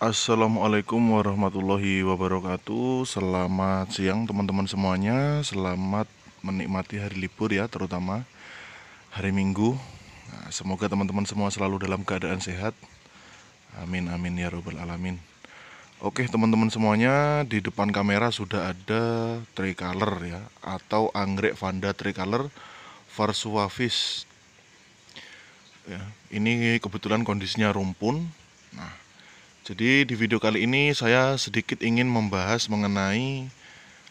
Assalamualaikum warahmatullahi wabarakatuh Selamat siang teman-teman semuanya Selamat menikmati hari libur ya terutama hari minggu nah, Semoga teman-teman semua selalu dalam keadaan sehat Amin amin ya robbal alamin Oke teman-teman semuanya di depan kamera sudah ada tricolor ya Atau anggrek vanda tricolor varsuavis ya, Ini kebetulan kondisinya rumpun Nah jadi di video kali ini saya sedikit ingin membahas mengenai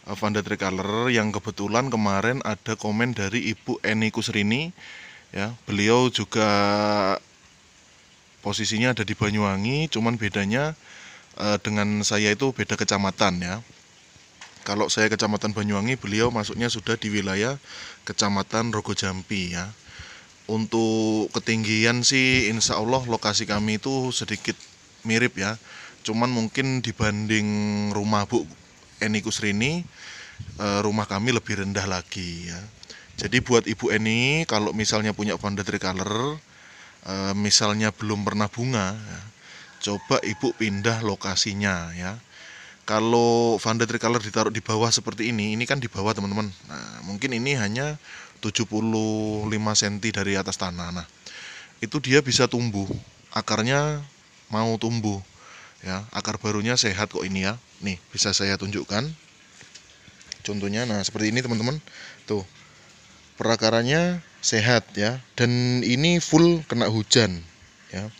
eh, Vanda Tricolor yang kebetulan kemarin ada komen dari Ibu Eni Kusrini ya. Beliau juga posisinya ada di Banyuwangi, cuman bedanya eh, dengan saya itu beda kecamatan ya. Kalau saya kecamatan Banyuwangi, beliau masuknya sudah di wilayah kecamatan Rogojampi ya. Untuk ketinggian sih insya Allah lokasi kami itu sedikit mirip ya cuman mungkin dibanding rumah Bu Eni Kusrini eh, rumah kami lebih rendah lagi ya jadi buat Ibu Eni kalau misalnya punya Fonda Tricolor eh, misalnya belum pernah bunga ya, coba Ibu pindah lokasinya ya kalau Fonda Tricolor ditaruh di bawah seperti ini ini kan di bawah teman-teman nah, mungkin ini hanya 75 cm dari atas tanah nah itu dia bisa tumbuh akarnya mau tumbuh ya akar barunya sehat kok ini ya nih bisa saya tunjukkan contohnya nah seperti ini teman-teman tuh perakarannya sehat ya dan ini full kena hujan ya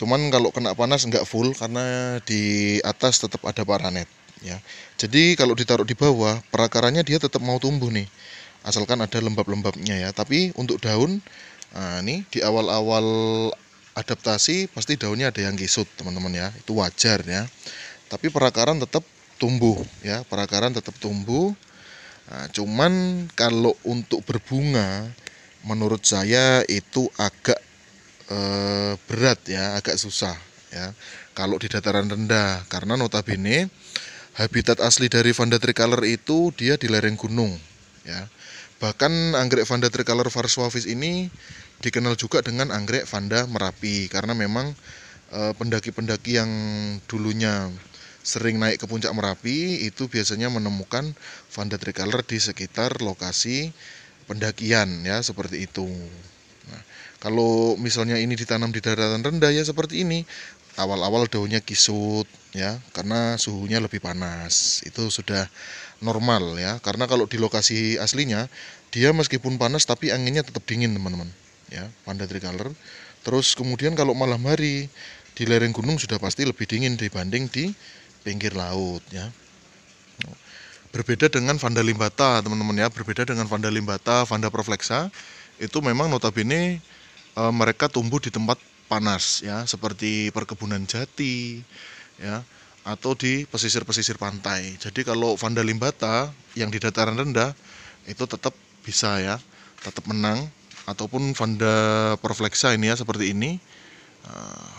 cuman kalau kena panas enggak full karena di atas tetap ada paranet ya jadi kalau ditaruh di bawah perakarannya dia tetap mau tumbuh nih asalkan ada lembab-lembabnya ya tapi untuk daun nah ini di awal-awal adaptasi pasti daunnya ada yang gesut teman-teman ya itu wajar ya tapi perakaran tetap tumbuh ya perakaran tetap tumbuh nah, cuman kalau untuk berbunga menurut saya itu agak eh, berat ya agak susah ya kalau di dataran rendah karena notabene habitat asli dari Vanda tricolor itu dia di lereng gunung ya bahkan anggrek Vanda tricolor varsovis ini dikenal juga dengan anggrek Vanda Merapi karena memang eh, pendaki-pendaki yang dulunya sering naik ke puncak Merapi itu biasanya menemukan Vanda tricolor di sekitar lokasi pendakian ya seperti itu. Nah, kalau misalnya ini ditanam di daratan rendah ya seperti ini, awal-awal daunnya kisut ya karena suhunya lebih panas itu sudah normal ya karena kalau di lokasi aslinya dia meskipun panas tapi anginnya tetap dingin teman-teman ya panda tricolor terus kemudian kalau malam hari di lereng gunung sudah pasti lebih dingin dibanding di pinggir laut ya berbeda dengan Vanda limbata teman-teman ya berbeda dengan Vanda limbata Vanda proflexa itu memang notabene e, mereka tumbuh di tempat panas ya seperti perkebunan jati ya atau di pesisir-pesisir pantai jadi kalau Vanda limbata yang di dataran rendah itu tetap bisa ya tetap menang ataupun Vanda perflexa ini ya seperti ini uh,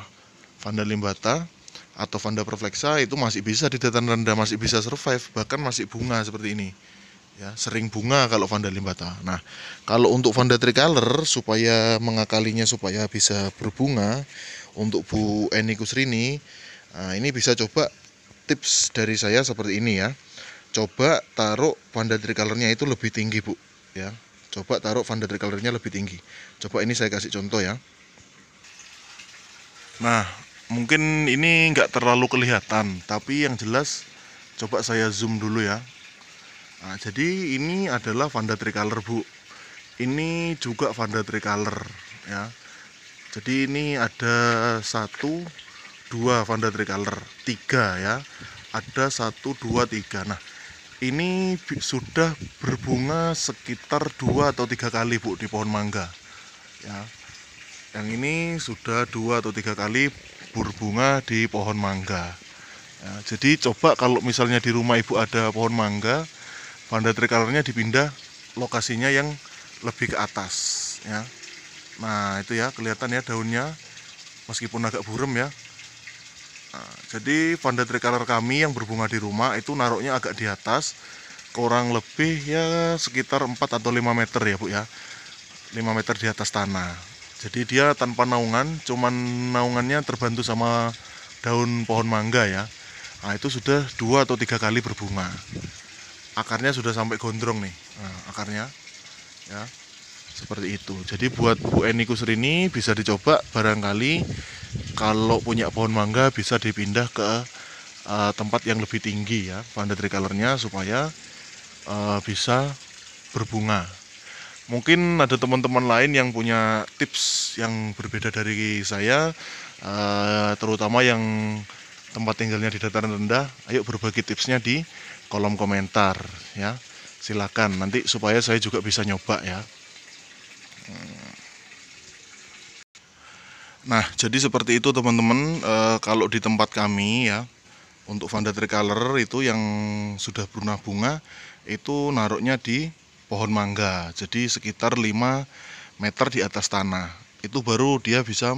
Vanda limbata atau Vanda perflexa itu masih bisa di dataran rendah masih bisa survive bahkan masih bunga seperti ini ya sering bunga kalau Vanda limbata nah kalau untuk Vanda tricolor supaya mengakalinya supaya bisa berbunga untuk Bu Eni Kusrini uh, ini bisa coba tips dari saya seperti ini ya coba taruh Vanda tricolornya itu lebih tinggi Bu ya coba taruh van der colornya lebih tinggi coba ini saya kasih contoh ya nah mungkin ini nggak terlalu kelihatan tapi yang jelas coba saya zoom dulu ya nah, jadi ini adalah Vanda Tricolor bu ini juga Vanda Tricolor ya jadi ini ada satu dua Vanda Tricolor tiga ya ada satu dua tiga nah ini sudah berbunga sekitar dua atau tiga kali bu di pohon mangga ya yang ini sudah dua atau tiga kali berbunga di pohon mangga ya, jadi coba kalau misalnya di rumah ibu ada pohon mangga panda tricolornya dipindah lokasinya yang lebih ke atas ya nah itu ya kelihatan ya daunnya meskipun agak burem ya Nah, jadi panda tricolor kami yang berbunga di rumah itu naruhnya agak di atas kurang lebih ya sekitar 4 atau 5 meter ya Bu ya 5 meter di atas tanah jadi dia tanpa naungan cuman naungannya terbantu sama daun pohon mangga ya nah itu sudah dua atau tiga kali berbunga akarnya sudah sampai gondrong nih nah, akarnya ya seperti itu jadi buat Bu Eni ini bisa dicoba barangkali kalau punya pohon mangga bisa dipindah ke uh, tempat yang lebih tinggi ya panda tricolornya supaya uh, bisa berbunga mungkin ada teman-teman lain yang punya tips yang berbeda dari saya uh, terutama yang tempat tinggalnya di dataran rendah ayo berbagi tipsnya di kolom komentar ya silakan nanti supaya saya juga bisa nyoba ya Hmm. Nah, jadi seperti itu teman-teman e, kalau di tempat kami ya untuk Vanda tricolor itu yang sudah berbunga-bunga itu naruhnya di pohon mangga. Jadi sekitar 5 meter di atas tanah. Itu baru dia bisa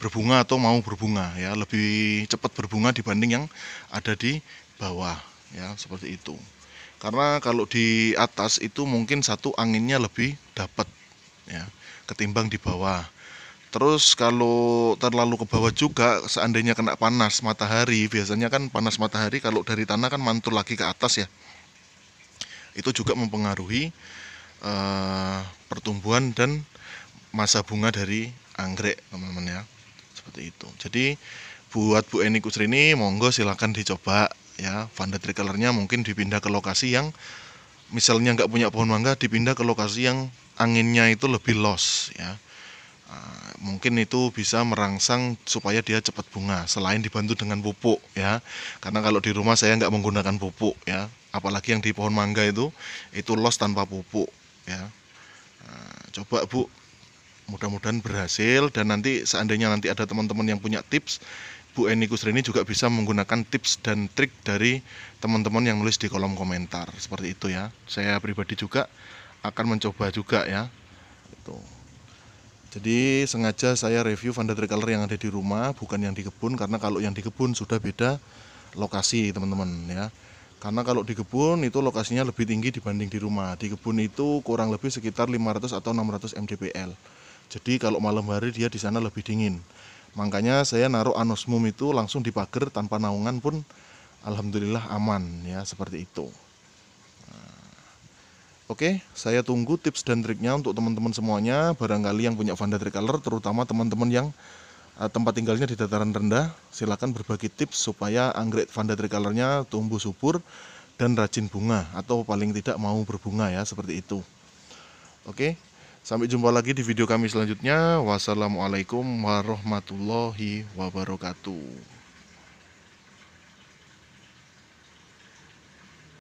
berbunga atau mau berbunga ya, lebih cepat berbunga dibanding yang ada di bawah ya, seperti itu. Karena kalau di atas itu mungkin satu anginnya lebih dapat ya ketimbang di bawah terus kalau terlalu ke bawah juga seandainya kena panas matahari biasanya kan panas matahari kalau dari tanah kan mantul lagi ke atas ya itu juga mempengaruhi uh, pertumbuhan dan masa bunga dari anggrek teman-teman ya seperti itu jadi buat Bu Eni Kusri ini, monggo silahkan dicoba ya Vanda tricolornya mungkin dipindah ke lokasi yang misalnya nggak punya pohon mangga dipindah ke lokasi yang anginnya itu lebih los ya ah, mungkin itu bisa merangsang supaya dia cepat bunga selain dibantu dengan pupuk ya karena kalau di rumah saya nggak menggunakan pupuk ya apalagi yang di pohon mangga itu itu los tanpa pupuk ya ah, coba bu mudah-mudahan berhasil dan nanti seandainya nanti ada teman-teman yang punya tips Bu Eni Kusrini juga bisa menggunakan tips dan trik dari teman-teman yang nulis di kolom komentar seperti itu ya saya pribadi juga akan mencoba juga ya itu jadi sengaja saya review vanda tricolor yang ada di rumah bukan yang di kebun karena kalau yang di kebun sudah beda lokasi teman-teman ya karena kalau di kebun itu lokasinya lebih tinggi dibanding di rumah di kebun itu kurang lebih sekitar 500 atau 600 mdpl jadi kalau malam hari dia di sana lebih dingin makanya saya naruh anosmum itu langsung di pagar tanpa naungan pun alhamdulillah aman ya seperti itu nah, Oke, saya tunggu tips dan triknya untuk teman-teman semuanya. Barangkali yang punya Vanda Tricolor, terutama teman-teman yang uh, tempat tinggalnya di dataran rendah, silakan berbagi tips supaya anggrek Vanda Tricolornya tumbuh subur dan rajin bunga atau paling tidak mau berbunga ya, seperti itu. Oke. Sampai jumpa lagi di video kami selanjutnya. Wassalamualaikum warahmatullahi wabarakatuh.